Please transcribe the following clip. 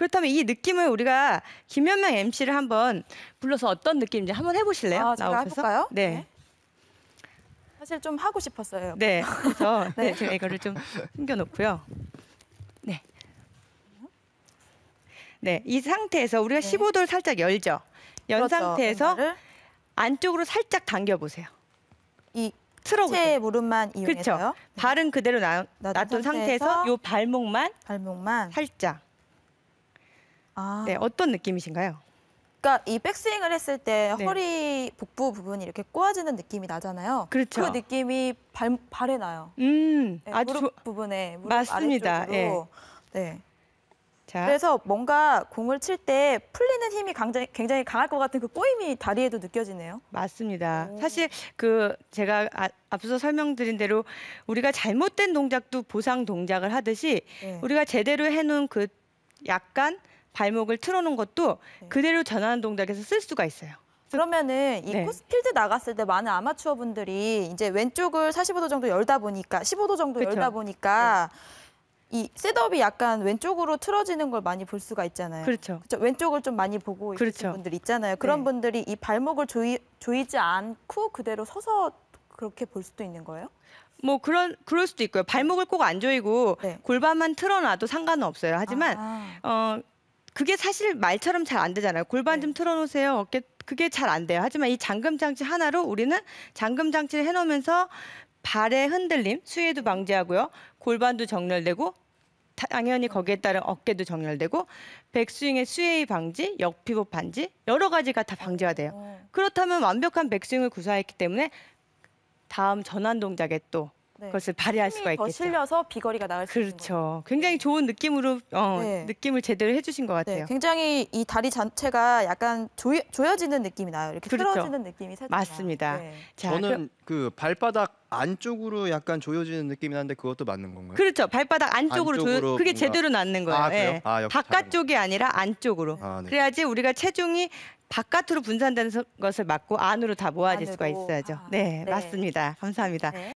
그렇다면 이 느낌을 우리가 김현명 MC를 한번 불러서 어떤 느낌인지 한번 해보실래요? 아, 제가 해볼까요? 네. 네. 사실 좀 하고 싶었어요. 네. 그래서 네. 네, 제가 이거를 좀 숨겨놓고요. 네. 네. 이 상태에서 우리가 15도를 살짝 열죠. 연 그렇죠. 상태에서 왼발을. 안쪽으로 살짝 당겨보세요. 이 틀어보세요. 무릎만 이용해서요. 그렇죠. 발은 그대로 나, 놔둔 상태에서 이 발목만, 발목만 살짝. 아. 네, 어떤 느낌이신가요? 그러니까 이 백스윙을 했을 때 네. 허리 복부 부분이 이렇게 꼬아지는 느낌이 나잖아요. 그렇죠. 그 느낌이 발, 발에 나요. 음, 네, 아주 무릎 부분에 무릎 맞습니다. 아래쪽으로. 예. 네. 자. 그래서 뭔가 공을 칠 때 풀리는 힘이 굉장히, 굉장히 강할 것 같은 그 꼬임이 다리에도 느껴지네요. 맞습니다. 오. 사실 그 제가 아, 앞서 설명드린 대로 우리가 잘못된 동작도 보상 동작을 하듯이 네. 우리가 제대로 해놓은 그 약간 발목을 틀어놓은 것도 네. 그대로 전환 동작에서 쓸 수가 있어요. 그러면은 이 네. 코스필드 나갔을 때 많은 아마추어 분들이 이제 왼쪽을 45도 정도 열다 보니까 15도 정도 그쵸. 열다 보니까 네. 이 셋업이 약간 왼쪽으로 틀어지는 걸 많이 볼 수가 있잖아요. 그렇죠. 그쵸? 왼쪽을 좀 많이 보고 그렇 분들 있잖아요. 네. 그런 네. 분들이 이 발목을 조이, 조이지 않고 그대로 서서 그렇게 볼 수도 있는 거예요? 뭐 그런 그럴 수도 있고요. 발목을 네. 꼭안 조이고 골반만 틀어놔도 상관은 없어요. 하지만 아. 어 그게 사실 말처럼 잘 안 되잖아요. 골반 네. 좀 틀어놓으세요. 어깨 그게 잘 안 돼요. 하지만 이 잠금 장치 하나로 우리는 잠금 장치를 해놓으면서 발의 흔들림, 수위도 방지하고요. 골반도 정렬되고 당연히 거기에 따른 어깨도 정렬되고 백스윙의 수혜의 방지, 역피복 방지 여러 가지가 다 방지가 돼요. 어. 그렇다면 완벽한 백스윙을 구사했기 때문에 다음 전환 동작에 또 네. 그것을 발휘할 수가 있겠죠. 더 실려서 비거리가 나을 수 있는 그렇죠. 굉장히 네. 좋은 느낌으로 어, 네. 느낌을 제대로 해주신 것 네. 같아요. 네, 굉장히 이 다리 전체가 약간 조여, 조여지는 느낌이 나요. 이렇게 그렇죠. 틀어지는 느낌이 살짝 맞습니다. 네. 자, 저는 그 발바닥 안쪽으로 약간 조여지는 느낌이 나는데 그것도 맞는 건가요? 그렇죠. 발바닥 안쪽으로, 안쪽으로 조여, 그게 뭔가... 제대로 낫는 거예요. 아, 예. 아, 바깥쪽이 아니라 안쪽으로. 아, 그래야지 우리가 체중이 바깥으로 분산되는 것을 막고 안으로 다 모아질 안으로. 수가 있어야죠. 아, 네, 맞습니다. 감사합니다.